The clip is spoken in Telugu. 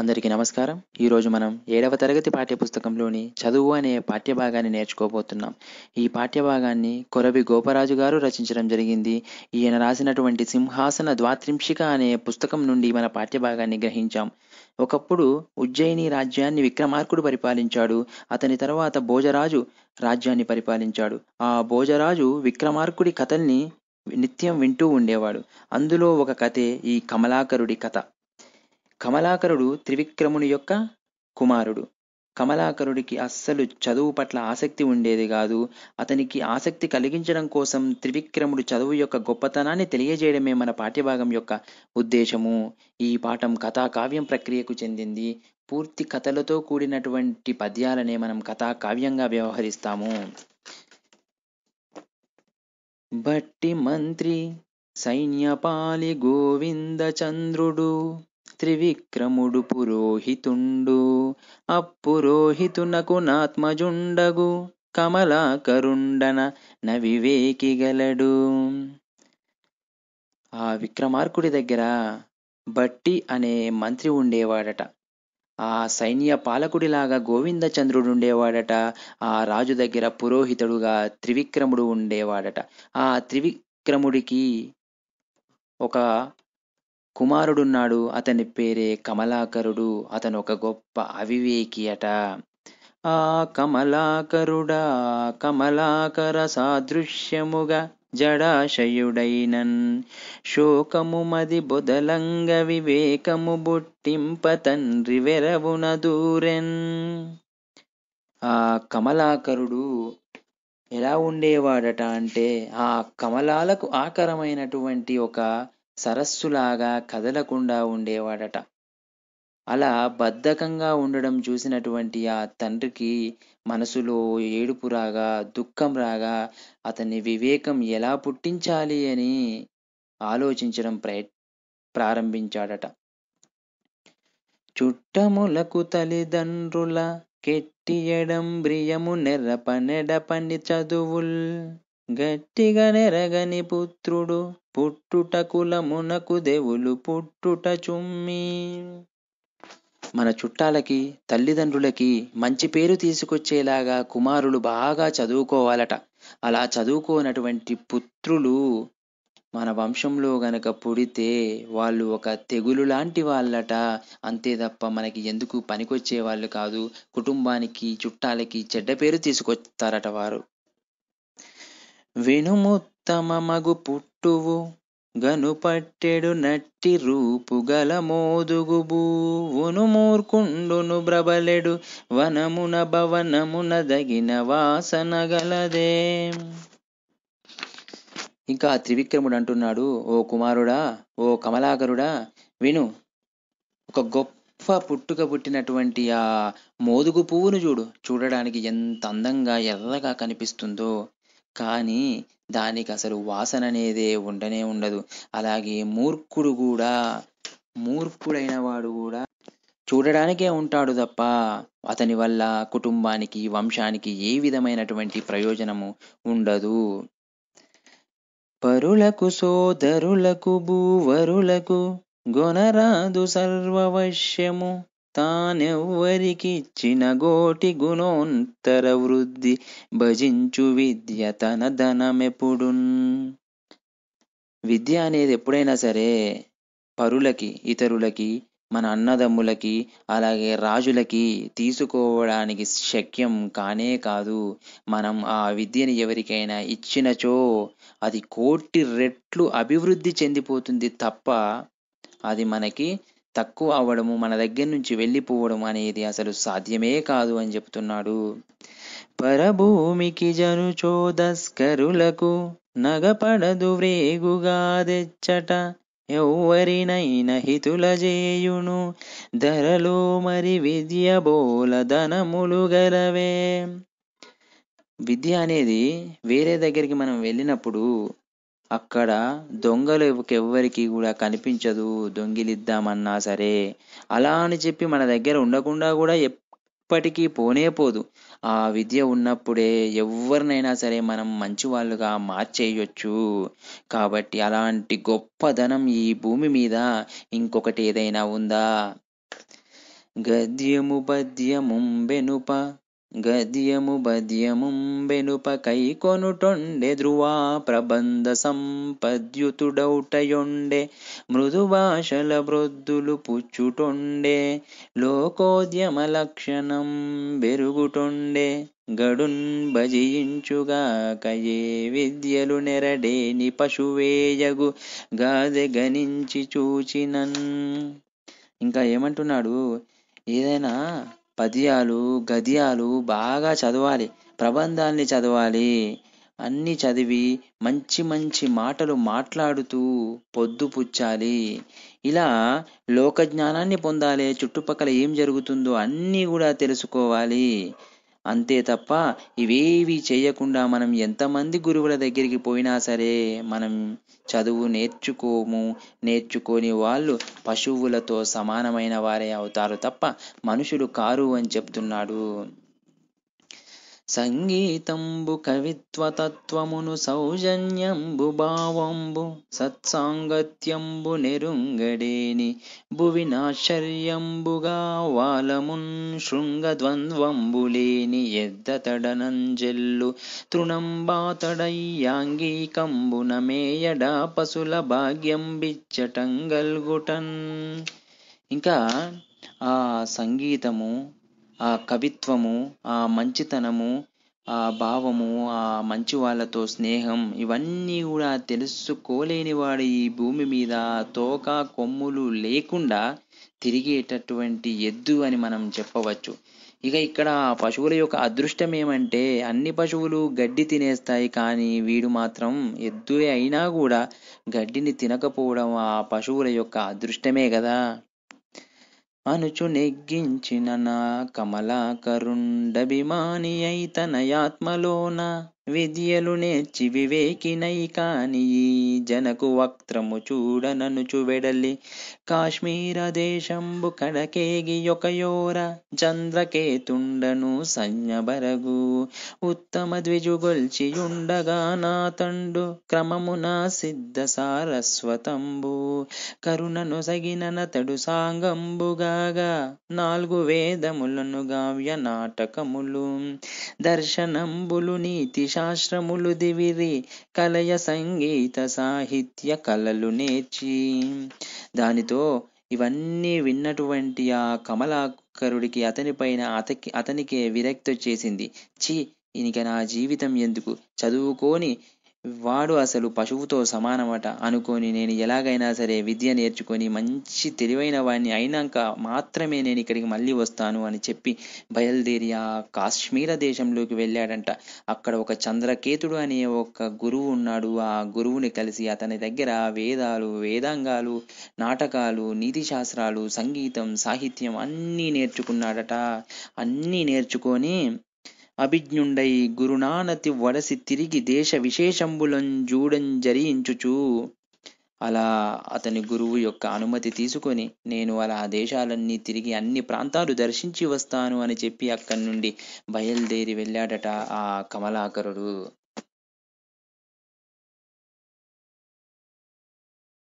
అందరికీ నమస్కారం ఈరోజు మనం ఏడవ తరగతి పాఠ్యపుస్తకంలోని చదువు అనే పాఠ్యభాగాన్ని నేర్చుకోబోతున్నాం ఈ పాఠ్యభాగాన్ని కొరవి గోపరాజు గారు రచించడం జరిగింది ఈయన రాసినటువంటి సింహాసన ద్వాత్రింశిక అనే పుస్తకం నుండి మన పాఠ్యభాగాన్ని గ్రహించాం ఒకప్పుడు ఉజ్జయిని రాజ్యాన్ని విక్రమార్కుడు పరిపాలించాడు అతని తర్వాత భోజరాజు రాజ్యాన్ని పరిపాలించాడు ఆ భోజరాజు విక్రమార్కుడి కథల్ని నిత్యం వింటూ ఉండేవాడు అందులో ఒక కథే ఈ కమలాకరుడి కథ కమలాకరుడు త్రివిక్రముని యొక్క కుమారుడు కమలాకరుడికి అస్సలు చదువు పట్ల ఆసక్తి ఉండేది కాదు అతనికి ఆసక్తి కలిగించడం కోసం త్రివిక్రముడు చదువు యొక్క గొప్పతనాన్ని తెలియజేయడమే మన పాఠ్యభాగం యొక్క ఉద్దేశము ఈ పాఠం కథాకావ్యం ప్రక్రియకు చెందింది పూర్తి కథలతో కూడినటువంటి పద్యాలనే మనం కథాకావ్యంగా వ్యవహరిస్తాము బట్టి మంత్రి సైన్యపాలి గోవింద చంద్రుడు త్రివిక్రముడు పురోహితుండు అప్పురోహితునకు నాత్మజుండగు కమలాకరుండన గలడు ఆ విక్రమార్కుడి దగ్గర బట్టి అనే మంత్రి ఉండేవాడట ఆ సైన్య పాలకుడిలాగా గోవిందచంద్రుడు ఉండేవాడట ఆ రాజు దగ్గర పురోహితుడుగా త్రివిక్రముడు ఉండేవాడట ఆ త్రివిక్రముడికి ఒక కుమారుడున్నాడు అతని పేరే కమలాకరుడు అతను ఒక గొప్ప అవివేకి అట ఆ కమలాకరుడా కమలాకర సాదృశ్యముగా జడాశయుడైన శోకము మది బొదలంగ వివేకము బుట్టింప తండ్రి వెరవున దూరెన్ ఆ కమలాకరుడు ఎలా ఉండేవాడట అంటే ఆ కమలాలకు ఆకరమైనటువంటి ఒక సరస్సులాగా కదలకుండా ఉండేవాడట అలా బద్ధకంగా ఉండడం చూసినటువంటి ఆ తండ్రికి మనసులో ఏడుపు రాగా దుఃఖం రాగా అతని వివేకం ఎలా పుట్టించాలి అని ఆలోచించడం ప్రయ ప్రారంభించాడట చుట్టములకు తల్లిదండ్రుల కెట్టియడం బ్రియము నెర్రపనెడపని చదువుల్ గట్టిగా నెరగని పుత్రుడు పుట్టుట కులమునకు దేవులు పుట్టుట చుమ్మి మన చుట్టాలకి తల్లిదండ్రులకి మంచి పేరు తీసుకొచ్చేలాగా కుమారులు బాగా చదువుకోవాలట అలా చదువుకోనటువంటి పుత్రులు మన వంశంలో గనక పుడితే వాళ్ళు ఒక తెగులు లాంటి వాళ్ళట అంతే తప్ప మనకి ఎందుకు పనికొచ్చే వాళ్ళు కాదు కుటుంబానికి చుట్టాలకి చెడ్డ పేరు తీసుకొస్తారట వారు మగు పుట్టువు గనుపట్టెడు నట్టి రూపు గల మోదుగు భూవును బ్రబలెడు వనమున భవనమున దగిన వాసన గలదే ఇంకా త్రివిక్రముడు అంటున్నాడు ఓ కుమారుడా ఓ కమలాకరుడా విను ఒక గొప్ప పుట్టుక పుట్టినటువంటి ఆ మోదుగు పువ్వును చూడు చూడడానికి ఎంత అందంగా ఎర్రగా కనిపిస్తుందో కానీ దానికి అసలు వాసన అనేదే ఉండనే ఉండదు అలాగే మూర్ఖుడు కూడా మూర్ఖుడైన వాడు కూడా చూడడానికే ఉంటాడు తప్ప అతని వల్ల కుటుంబానికి వంశానికి ఏ విధమైనటువంటి ప్రయోజనము ఉండదు పరులకు సోదరులకు భూవరులకు గొనరాదు సర్వవశ్యము తానెవ్వరికిచ్చిన గోటి గుణోంతర వృద్ధి భజించు విద్య తన ధనమెప్పుడున్ విద్య అనేది ఎప్పుడైనా సరే పరులకి ఇతరులకి మన అన్నదమ్ములకి అలాగే రాజులకి తీసుకోవడానికి శక్యం కానే కాదు మనం ఆ విద్యని ఎవరికైనా ఇచ్చినచో అది కోటి రెట్లు అభివృద్ధి చెందిపోతుంది తప్ప అది మనకి తక్కువ అవ్వడము మన దగ్గర నుంచి వెళ్ళిపోవడం అనేది అసలు సాధ్యమే కాదు అని చెప్తున్నాడు పరభూమికి జనుచో దస్కరులకు నగపడదు వ్రేగుగా తెచ్చట ఎవ్వరినైన హితుల చేయును ధరలు మరి విద్య బోల ధనములు గలవే విద్య అనేది వేరే దగ్గరికి మనం వెళ్ళినప్పుడు అక్కడ దొంగలు ఎవరికి కూడా కనిపించదు దొంగిలిద్దామన్నా సరే అలా అని చెప్పి మన దగ్గర ఉండకుండా కూడా ఎప్పటికీ పోనే పోదు ఆ విద్య ఉన్నప్పుడే ఎవరినైనా సరే మనం మంచి వాళ్ళుగా మార్చేయొచ్చు కాబట్టి అలాంటి గొప్పదనం ఈ భూమి మీద ఇంకొకటి ఏదైనా ఉందా గద్యము పద్యముంబెనుప గద్యము కై కొనుటొండె ధ్రువా ప్రబంధ మృదు మృదుభాషల వృద్ధులు పుచ్చుటొండే లోకోద్యమ లక్షణం బెరుగుటొండే గడున్ భజించుగా కయే విద్యలు నెరడేని పశువేయగు గాదె గనించి చూచినన్ ఇంకా ఏమంటున్నాడు ఏదైనా పద్యాలు గద్యాలు బాగా చదవాలి ప్రబంధాల్ని చదవాలి అన్నీ చదివి మంచి మంచి మాటలు మాట్లాడుతూ పొద్దుపుచ్చాలి ఇలా లోక జ్ఞానాన్ని పొందాలి చుట్టుపక్కల ఏం జరుగుతుందో అన్నీ కూడా తెలుసుకోవాలి అంతే తప్ప ఇవేవి చేయకుండా మనం ఎంతమంది గురువుల దగ్గరికి పోయినా సరే మనం చదువు నేర్చుకోము నేర్చుకోని వాళ్ళు పశువులతో సమానమైన వారే అవుతారు తప్ప మనుషులు కారు అని చెప్తున్నాడు సంగీతంబు కవిత్వతత్వమును సౌజన్యంబు భావంబు సత్సాంగత్యంబు నెరుంగడేని భువినాశ్చర్యంబుగా వాలమున్ శృంగద్వంద్వంబులేని ఎద్దతడనంజెల్లు నమేయడా పశుల భాగ్యం బిచ్చటంగల్గుటన్ ఇంకా ఆ సంగీతము ఆ కవిత్వము ఆ మంచితనము ఆ భావము ఆ మంచి వాళ్ళతో స్నేహం ఇవన్నీ కూడా తెలుసుకోలేని వాడు ఈ భూమి మీద తోక కొమ్ములు లేకుండా తిరిగేటటువంటి ఎద్దు అని మనం చెప్పవచ్చు ఇక ఇక్కడ పశువుల యొక్క అదృష్టం ఏమంటే అన్ని పశువులు గడ్డి తినేస్తాయి కానీ వీడు మాత్రం ఎద్దు అయినా కూడా గడ్డిని తినకపోవడం ఆ పశువుల యొక్క అదృష్టమే కదా అనుచు నెగ్గించిన నా కమలాకరుండభిమాని అయితనయాత్మలోన విద్యలు నేర్చి వివేకినై కాని జనకు వక్త్రము చూడననుచు వెడలి కాశ్మీర ಕಾಶ್ಮೀರದೇಶಂಬು ಕಡಕೇಗಿ ಯೊಕಯೋರ చంద్రకేతుండను ಸೈನ್ಯಬರಗು ఉత్తమ నా తండు క్రమమున సిద్ధ సారస్వతంబు కరుణను సగిన నతడు సాంగంబుగాగా నాలుగు వేదములను గావ్య నాటకములు దర్శనంబులు నీతి శాస్త్రములు దివిరి కలయ సంగీత సాహిత్య కళలు నేర్చి దానితో సమయంలో ఇవన్నీ విన్నటువంటి ఆ కమలాకరుడికి అతనిపైన అతకి అతనికే విరక్తి వచ్చేసింది ఛీ ఇక నా జీవితం ఎందుకు చదువుకొని వాడు అసలు పశువుతో సమానమట అనుకొని నేను ఎలాగైనా సరే విద్య నేర్చుకొని మంచి తెలివైన వాడిని అయినాక మాత్రమే నేను ఇక్కడికి మళ్ళీ వస్తాను అని చెప్పి బయలుదేరి ఆ కాశ్మీర దేశంలోకి వెళ్ళాడంట అక్కడ ఒక చంద్రకేతుడు అనే ఒక గురువు ఉన్నాడు ఆ గురువుని కలిసి అతని దగ్గర వేదాలు వేదాంగాలు నాటకాలు నీతి శాస్త్రాలు సంగీతం సాహిత్యం అన్నీ నేర్చుకున్నాడట అన్నీ నేర్చుకొని అభిజ్ఞుండై గురునానతి వలసి తిరిగి దేశ విశేషంబులంజూడంజరించుచు అలా అతని గురువు యొక్క అనుమతి తీసుకొని నేను అలా దేశాలన్నీ తిరిగి అన్ని ప్రాంతాలు దర్శించి వస్తాను అని చెప్పి అక్కడి నుండి బయలుదేరి వెళ్ళాడట ఆ కమలాకరుడు